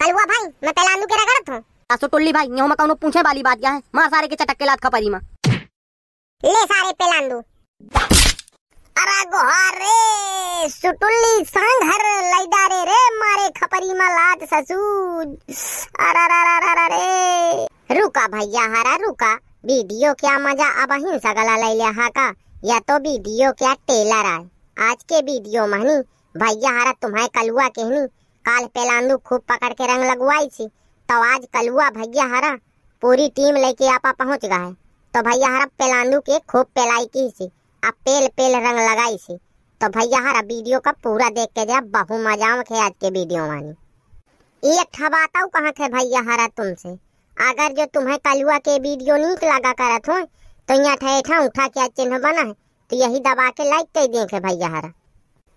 कल हुआ भाई मैं पहला आलू गिरा करत हूँ तासो टोल्ली भाई न्यो मकानो पूछे वाली बात क्या है मार सारे के चटक के लात खपरी मां ले सारे पेलांदू अरे गोहार रे सुटुल्ली संग हर लैदा रे रे मारे खपरी मा लात ससू अरे अरे रे रुका भैया हरा रुका वीडियो क्या मजा अब अहिं सगला गला लिया हा का या तो वीडियो क्या टेलर आए आज के वीडियो महनी भैया हरा तुम्हारे कलुआ कहनी काल पेलांदू खूब पकड़ के रंग लगवाई थी तो आज कलुआ भैया हरा पूरी टीम लेके आपा पहुंच गए तो भैया हरा पेलांदू के खूब पेलाई की थी अब पेल पेल रंग लगाई थी तो भैया हरा वीडियो का पूरा देख के जा बहु मजाओ के आज के वीडियो वानी ये ठबाताऊ कहाँ थे भैया हरा तुमसे अगर जो तुम्हें कलुआ के वीडियो नीक लगा करत हो तो यहाँ ठेठा उठा के चिन्ह बना है तो यही दबा के लाइक कर देखे भैया हरा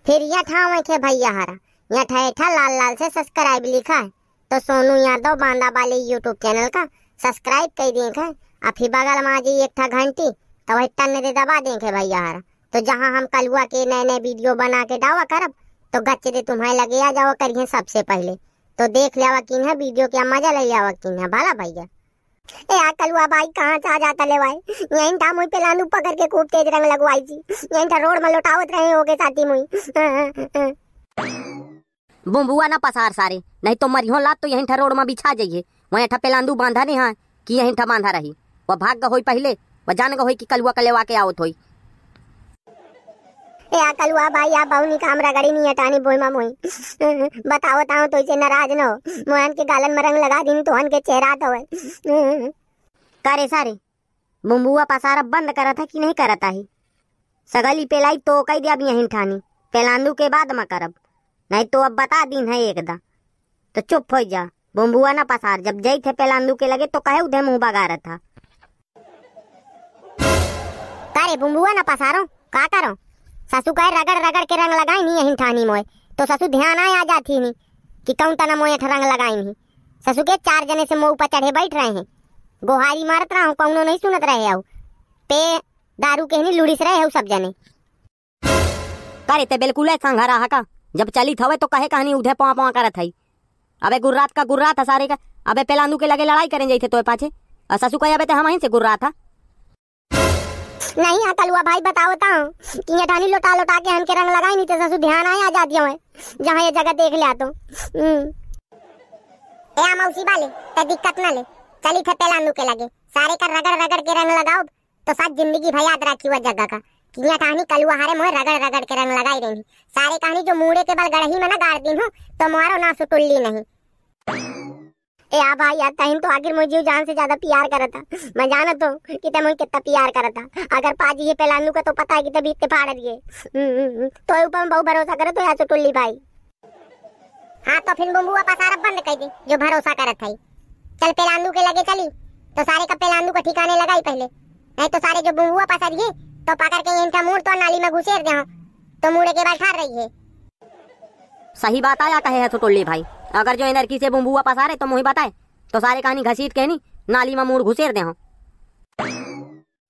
फिर यह ठाव थे भैया हरा ठेठा लाल लाल से सब्सक्राइब लिखा है तो सोनू यादव बांदा बाली यूट्यूब चैनल का सब्सक्राइब कर देखे अभी बगल में आ जाइए एक घंटी तो वही टन दे दबा देखे भैया हर तो जहाँ हम कलुआ के नए नए वीडियो बना के डावा करब तो गच्चे दे तुम्हें लगे आ जाओ करिए सबसे पहले तो देख लिया वकीन है वीडियो क्या मजा ले लिया वकीन है भाला भैया ए यार कलुआ भाई कहाँ से आ जाता ले भाई यहीं था मुई पे लानू पकड़ के खूब तेज रंग लगवाई थी यहीं था रोड में लौटावत रहे होगे साथी मुई बुम्बुआ ना पसार सारे नहीं तो मरियो लात तो यहीं रोड में बिछा जाइए वहीं ठा पेलांदू बांधा नहीं हाँ कि यहीं ठा बांधा रही वह भाग गए होई पहले वह जान गए होई कि कलुआ कलेवा के आवत होई ए आ कलुआ भाई आ बहुनी काम रगड़ी नहीं हटानी बोई मा मोई बताओ ताओ तो इसे नाराज न हो मोहन के गालन में रंग लगा दीन तोहन के चेहरा तो है करे सारे बुम्बुआ पसारा बंद करा था कि नहीं करता ही सगली पेलाई तो कई दिया भी यहीं ठानी पेलांदू के बाद मा करब नहीं तो अब बता दिन है एकदम तो चुप हो जा बोम्बुआ ना पसार जब जय थे पेलांदू के लगे तो कहे उधे मुंह बगा रहा था अरे बुम्बुआ ना पसारो का करो सासू कहे रगड़ रगड़ के रंग लगाई नहीं यहीं ठानी मोए तो सासू ध्यान आए आ जाती नहीं कि कौन तना मोए रंग लगाई नहीं ससु के चार जने से मुंह ऊपर चढ़े बैठ रहे हैं गोहारी मारत रहा हूँ कौनो नहीं सुनत रहे आओ पे दारू के लुड़िस रहे हो सब जने करे ते बिल्कुल संघ रहा का जब चली हवे तो कहे कहानी उधे पवा पवा करत है अबे गुर्रात का गुर्रात है सारे का अबे पेलानू के लगे लड़ाई करें जाइए तो पाछे ससु कहे अबे तो हम से गुर्रा था नहीं आता हाँ, लुआ भाई बताओ ता कि ये ढानी लोटा लोटा के हमके रंग लगाई नहीं तो ससु ध्यान आए आ जाती हूँ जहाँ ये जगह देख लिया तो हम्म। ए मौसी वाले तो दिक्कत ना ले चली थे पेलानू के लगे सारे का रगड़ रगड़ के रंग लगाओ तो सब जिंदगी भाई याद रखी हुआ जगह का किया कहानी कलुआ हारे मोह रगड़ रगड़ के रंग लगाई रही सारे कहानी जो मुड़े के बल गढ़ही में ना गाड़ दी हूँ तो मारो ना सुटुल्ली नहीं ए आ भाई यार तहिन तो आखिर मुझे जान से ज्यादा प्यार करा था मैं जाना तो कि तुम मुझे कितना प्यार करा था अगर पाजी ये पहलानू का तो पता है कि तभी इतने फाड़ दिए हम्म, हम्म, हम्म। तो ऊपर में बहुत भरोसा करे तो या तो टुल्ली भाई हाँ तो फिर बुम्बुआ पसारा बंद कर दी जो भरोसा करत था चल पेलानू के लगे चली तो सारे का पेलानू को ठिकाने लगाई पहले नहीं तो सारे जो बुम्बुआ पसारिए तो पकड़ के इनका मुंह तो नाली में घुसेर दे तो मुड़े के बैठा रही है सही बात आया कहे है तो टोल्ली भाई अगर जो इनकी से बुम्बुआ रहे तो मुही बताए तो सारे कहानी घसीट के नहीं नाली में मुड़ घुसेर दे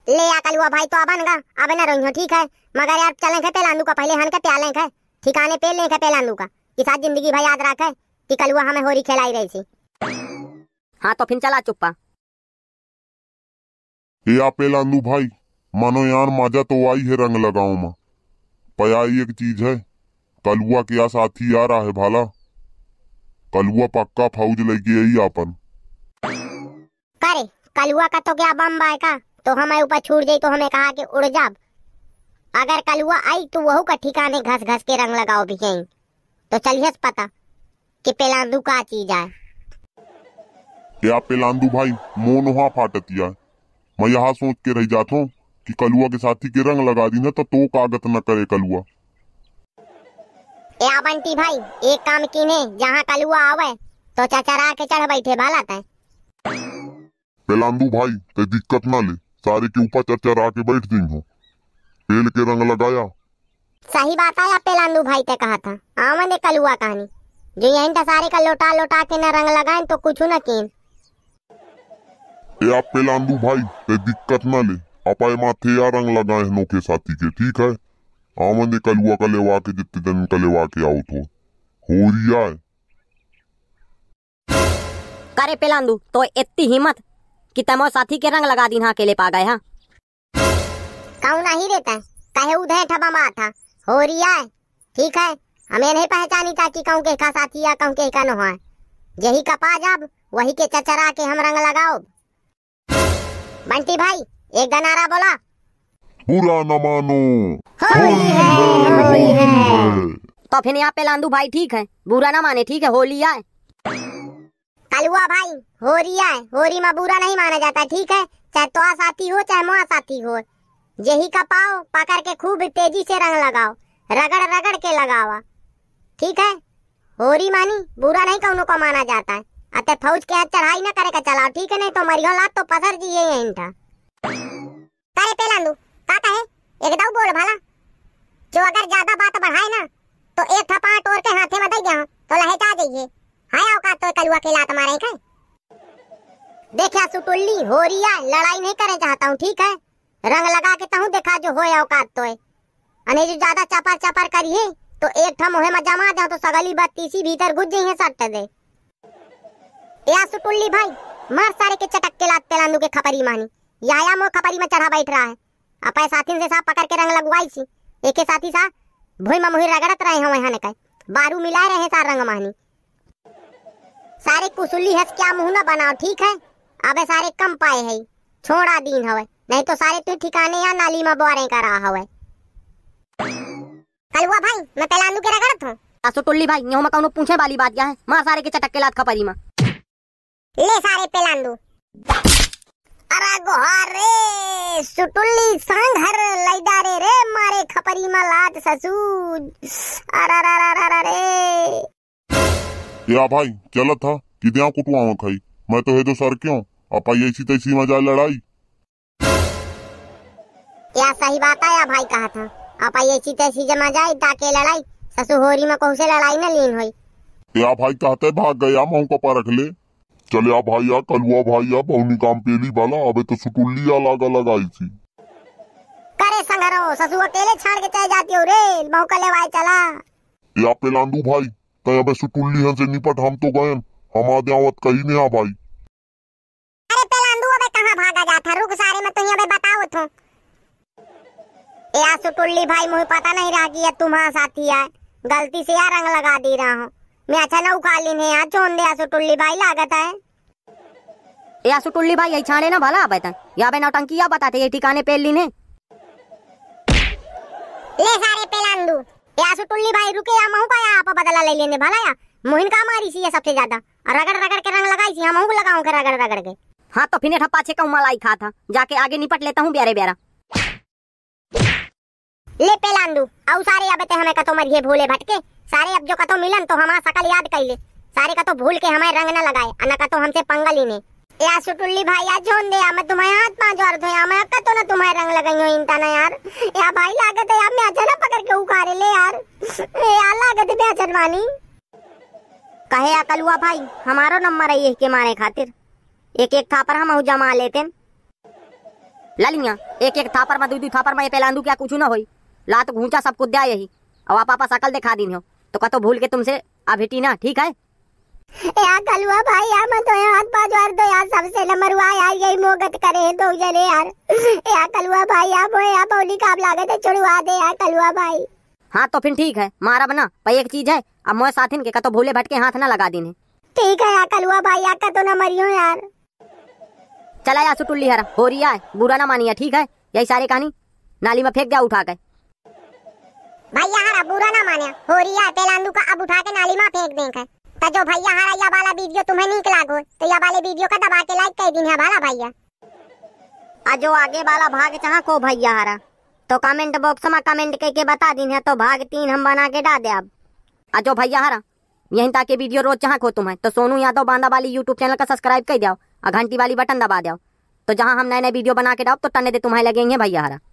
ले आ हुआ भाई तो अब अनगा अब ना रोई ठीक है मगर यार चले खे लानू का पहले हन के प्याले खे ठिकाने पे ले खे लानू का कि साथ जिंदगी भाई याद रखे कि हुआ हमें होरी खिलाई रही थी हाँ तो फिर चला चुप्पा ये आप लानू भाई मनो यार माजा तो आई है रंग लगाओ मा पया एक चीज है कलुआ के या साथी आ रहा है भाला कलुआ पक्का फौज लेके आई आपन करे कलुआ का तो क्या बम बाय का तो हमें ऊपर छूट जाए तो हमें कहा कि उड़ जाब अगर कलुआ आई तो वह का ठिकाने घस घस के रंग लगाओ भी कहीं तो चलिए पता कि पेलांदू का चीज है क्या पेलांदू भाई मोनोहा फाटतिया मैं यहाँ सोच के रह जाता हूँ कि कलुआ के साथी के रंग लगा दी ना तो, तो कागत न करे कलुआ बंटी भाई एक काम कीने जहाँ कलुआ आवे तो चचरा के चढ़ बैठे बालक है पेलांदू भाई ते दिक्कत ना ले सारे के ऊपर चचरा के बैठ दी हूँ पेल के रंग लगाया सही बात है आप पेलांदू भाई ते कहा था आवन ने कलुआ कहानी जो यहीं सारे का लोटा लोटा के ना रंग लगाए तो कुछ ना कीन ए आप पेलांदू भाई ते दिक्कत ना ले अपाय माथे या रंग लगाए हनो के साथी के ठीक है आमंदे कलुआ कलेवा के जितने दिन कलेवा के आउट तो। हो हो रिया है करे पेलांदू तो इतनी हिम्मत कि तमो साथी के रंग लगा दिन हाँ के ले पा गए हाँ कहूँ नहीं देता कहे उधर ठबा मार था हो रिया है ठीक है हमें नहीं पहचानी था कि कहूँ के का साथी या कहूँ के का नो है यही कपा जाब वही के चचरा के हम रंग लगाओ बंटी भाई एक नारा बोला पूरा न मानो होली है होली है तो फिर यहाँ पे लांदू भाई ठीक है बुरा ना माने ठीक है होली आए कलुआ भाई होरी आए होली में बुरा नहीं माना जाता ठीक है चाहे तो साथी हो चाहे मुआ साथी हो यही का पाओ पकड़ के खूब तेजी से रंग लगाओ रगड़ रगड़ के लगावा ठीक है होरी मानी बुरा नहीं कहूँ को माना जाता है अतः फौज के हाथ चढ़ाई न करे का चलाओ ठीक है नहीं तो मरियो लात तो पसर जी है तारे पे लांदू का कहे एकदम बोल भला जो अगर ज्यादा बात बढ़ाए ना तो एक थपा तोड़ के हाथे में दे गया तो लहे जा जाइए हाय औकात तो कलुआ के लात मारे का देखा सुटुल्ली हो रही है लड़ाई नहीं करे चाहता हूँ ठीक है रंग लगा के तहु देखा जो हो औकात तो है अने जो ज्यादा चापर चापर करिए तो एक ठम मोहे में जमा दे तो सगली बत्तीसी भीतर घुस जाइए सट दे या सुटुल्ली भाई मार सारे के चटक के लात पेलानू के खपरी मानी याया मोर खपरी में चढ़ा बैठ रहा है अपने साथी से साहब पकड़ के रंग लगवाई छी एक साथी सा भोई ममुही रगड़त रहे हो यहाँ कह बारू मिला रहे सा रंग महनी सारे कुसुली हस क्या मुंह ना बनाओ ठीक है अबे सारे कम पाए है छोड़ा दीन हवे नहीं तो सारे तू ठिकाने या नाली में बोरे कर रहा हवे कलुआ भाई मैं पहला के रगड़त हूँ असो टुल्ली भाई यहाँ में कौनो पूछे वाली बात क्या है मार सारे के चटक के लात खपरी में ले सारे पेलांदू अरा गोहार रे सुटुल्ली सांघर लैदारे रे मारे खपरी मा लात ससुज अरा रा रा रा रा रे क्या भाई चला था कि दिया कुटवाओ खाई मैं तो है तो सर क्यों अपा ये इसी तैसी मजा लड़ाई क्या सही बात है या भाई कहा था अपा ये इसी तैसी जमा जाए ताके लड़ाई ससुर होरी में कहू से लड़ाई ना लीन होई क्या भाई कहते भाग गया मुंह को परख ले चले आ भाई आ कलुआ भाई आ पहुनी काम पेली बाला अबे तो सुटुल्ली आ लागा लगाई थी करे संगरो ससु अकेले छाड़ के चले जाती हो रे बहुकले भाई चला ये पे लांडू भाई तय अबे सुटुल्ली हन से निपट हम तो गए हम आ दावत कहीं नहीं आ भाई अरे पे लांडू अबे कहां भागा जा था रुक सारे मैं तुम्हें अबे बताओ थू तो। आ सुटुल्ली भाई मुझे पता नहीं रहा कि ये तुम्हारा साथी है गलती से यार रंग लगा दे रहा हूँ मैं अचानक उकाली ने यहाँ टुल्ली भाई लागत है भाई यही छाने ना भला आबे या बे या बताते ये ठिकाने ले सारे भाई रुके या महू का आप बदला ले लेने भला या मोहिन का मारी सी सबसे ज्यादा रगड़ रगड़ के रंग लगाई सी हम हाँ के रगड़ रगड़ के हाँ तो फिर ठप्पा छे कहूं मलाई खा था जाके आगे निपट लेता हूँ बेरे ब्यारा ले पे लांदू औ सारे ते हमें कतो मरिए भोले भटके सारे अब जो कतो मिलन तो हमार सकल याद कर ले सारे कतो भूल के हमें रंग न लगाए अना कतो हमसे पंगा ही नहीं या सुटुल्ली भाई आज जोन दे आ मैं तुम्हारे हाथ पांच और धो या मैं कतो ना तुम्हारे रंग लगाई हो इंता ना यार या भाई लागत है यार मैं अचानक पकड़ के उखाड़े ले यार ए या लागत है बेचर वाली कहे अकलुआ भाई हमारो नंबर है ये के मारे खातिर एक एक थापर हम जमा लेते ललिया एक एक थापर में दू दू थापर में पहला क्या कुछ ना होई लात घूचा सब दिया यही अब आप आपा सकल दिखा दी हो तो कतो भूल के तुमसे अभी ना ठीक है यार कलुआ भाई यार मैं तो हाथ बाजवार दो यार सबसे नंबरवा यार यही मोगत करे तो जले यार यार कलुआ भाई यार भाई यार पौली काब लागत है छुड़वा दे यार कलुआ भाई हाँ तो फिर ठीक है मारा बना पर एक चीज है अब मोए साथिन के कतो भूले भटके हाथ ना लगा दिन ठीक है यार कलुआ भाई यार कतो ना मरियो यार चला यार सुटुल्ली हरा हो रिया है बुरा ना मानिया ठीक है यही सारी कहानी नाली में फेंक दिया उठा के भैया हरा बुरा ना माने हो रही रिया तेलांदू का अब उठा के नाली में फेंक देंगे तो जो भैया हरा या वाला वीडियो तुम्हें नीक लागो तो या वाले वीडियो का दबा के लाइक कर दिन है वाला भैया आ जो आगे वाला भाग चाहा को भैया हरा तो कमेंट बॉक्स में कमेंट करके बता दिन है तो भाग तीन हम बना के डा दे अब आ जो भैया हरा यहीं ताकि वीडियो रोज चाहा खो तुम्हें तो सोनू यादव बांदा वाली यूट्यूब चैनल का सब्सक्राइब कर दो और घंटी वाली बटन दबा दो तो जहाँ हम नए नए वीडियो बना के डाओ तो टने दे तुम्हें लगेंगे भैया हरा